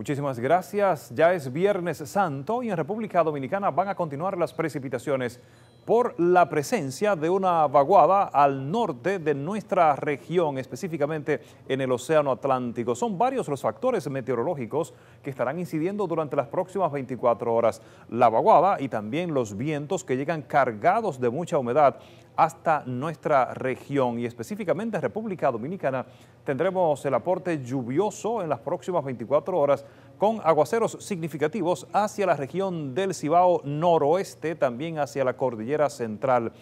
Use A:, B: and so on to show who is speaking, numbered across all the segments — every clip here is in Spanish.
A: Muchísimas gracias. Ya es Viernes Santo y en República Dominicana van a continuar las precipitaciones por la presencia de una vaguada al norte de nuestra región, específicamente en el Océano Atlántico. Son varios los factores meteorológicos que estarán incidiendo durante las próximas 24 horas. La vaguada y también los vientos que llegan cargados de mucha humedad hasta nuestra región y específicamente República Dominicana. Tendremos el aporte lluvioso en las próximas 24 horas con aguaceros significativos hacia la región del Cibao noroeste, también hacia la cordillera central.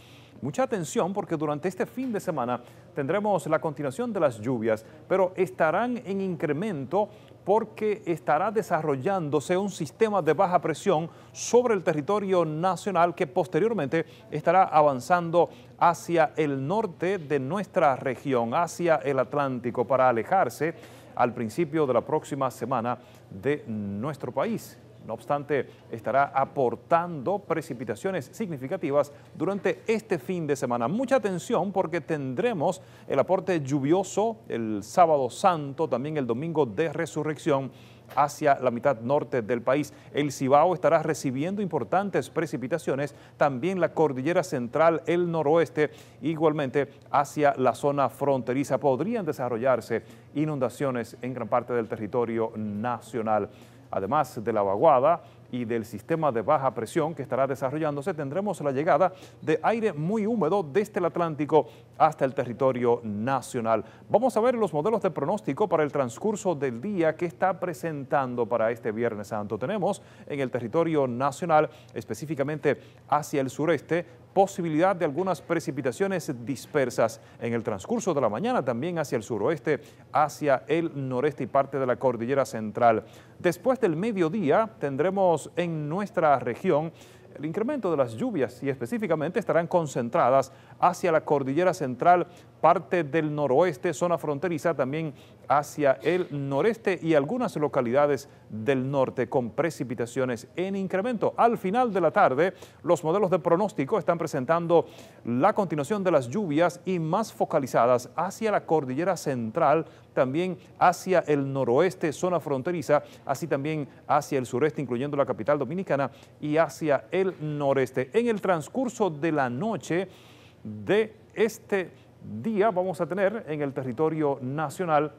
A: Mucha atención porque durante este fin de semana tendremos la continuación de las lluvias, pero estarán en incremento porque estará desarrollándose un sistema de baja presión sobre el territorio nacional que posteriormente estará avanzando hacia el norte de nuestra región, hacia el Atlántico, para alejarse al principio de la próxima semana de nuestro país. No obstante, estará aportando precipitaciones significativas durante este fin de semana. Mucha atención porque tendremos el aporte lluvioso el sábado santo, también el domingo de resurrección hacia la mitad norte del país. El Cibao estará recibiendo importantes precipitaciones, también la cordillera central, el noroeste, igualmente hacia la zona fronteriza. Podrían desarrollarse inundaciones en gran parte del territorio nacional. Además de la vaguada y del sistema de baja presión que estará desarrollándose, tendremos la llegada de aire muy húmedo desde el Atlántico hasta el territorio nacional. Vamos a ver los modelos de pronóstico para el transcurso del día que está presentando para este Viernes Santo. Tenemos en el territorio nacional, específicamente hacia el sureste, posibilidad de algunas precipitaciones dispersas en el transcurso de la mañana, también hacia el suroeste, hacia el noreste y parte de la cordillera central. Después del mediodía tendremos en nuestra región el incremento de las lluvias y específicamente estarán concentradas hacia la cordillera central parte del noroeste, zona fronteriza también hacia el noreste y algunas localidades del norte con precipitaciones en incremento. Al final de la tarde, los modelos de pronóstico están presentando la continuación de las lluvias y más focalizadas hacia la cordillera central, también hacia el noroeste, zona fronteriza, así también hacia el sureste, incluyendo la capital dominicana, y hacia el noreste. En el transcurso de la noche de este día vamos a tener en el territorio nacional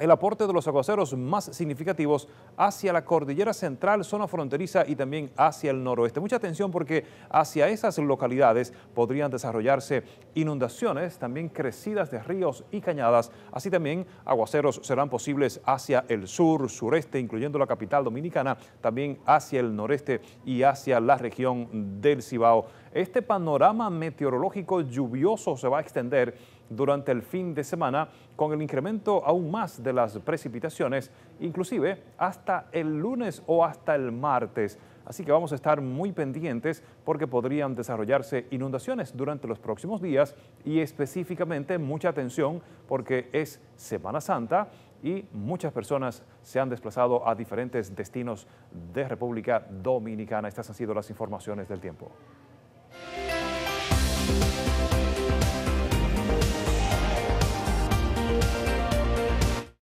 A: el aporte de los aguaceros más significativos hacia la cordillera central, zona fronteriza y también hacia el noroeste. Mucha atención porque hacia esas localidades podrían desarrollarse inundaciones, también crecidas de ríos y cañadas. Así también aguaceros serán posibles hacia el sur, sureste, incluyendo la capital dominicana, también hacia el noreste y hacia la región del Cibao. Este panorama meteorológico lluvioso se va a extender durante el fin de semana con el incremento aún más de las precipitaciones, inclusive hasta el lunes o hasta el martes. Así que vamos a estar muy pendientes porque podrían desarrollarse inundaciones durante los próximos días y específicamente mucha atención porque es Semana Santa y muchas personas se han desplazado a diferentes destinos de República Dominicana. Estas han sido las informaciones del tiempo. you